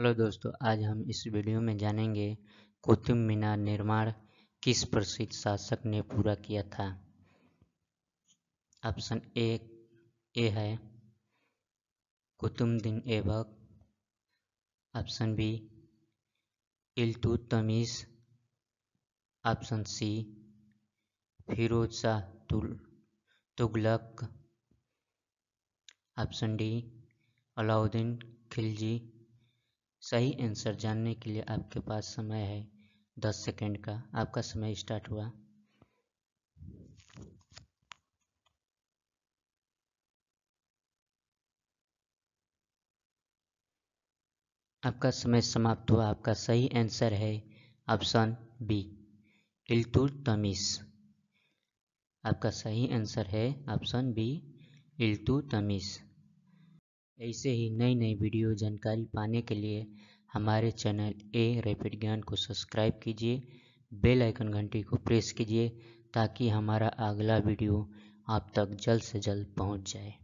hello दोस्तों आज हम इस वीडियो में जानेंगे कुतुब मीनार निर्माण किस प्रसिद्ध शासक ने पूरा किया था ऑप्शन ए ए है कुतुबुद्दीन ऐबक ऑप्शन बी तमीज option C Firoz Shah Tughlaq option D Alauddin Khilji सही आंसर जानने के लिए आपके पास समय है दस सेकेंड का आपका समय स्टार्ट हुआ आपका समय समाप्त हुआ आपका सही आंसर है ऑप्शन बी इल्तुल तमीस आपका सही आंसर है ऑप्शन बी इल्तु तमीज़ ऐसे ही नई नई वीडियो जानकारी पाने के लिए हमारे चैनल ए रैपिड ज्ञान को सब्सक्राइब कीजिए बेल आइकन घंटी को प्रेस कीजिए ताकि हमारा अगला वीडियो आप तक जल्द से जल्द पहुंच जाए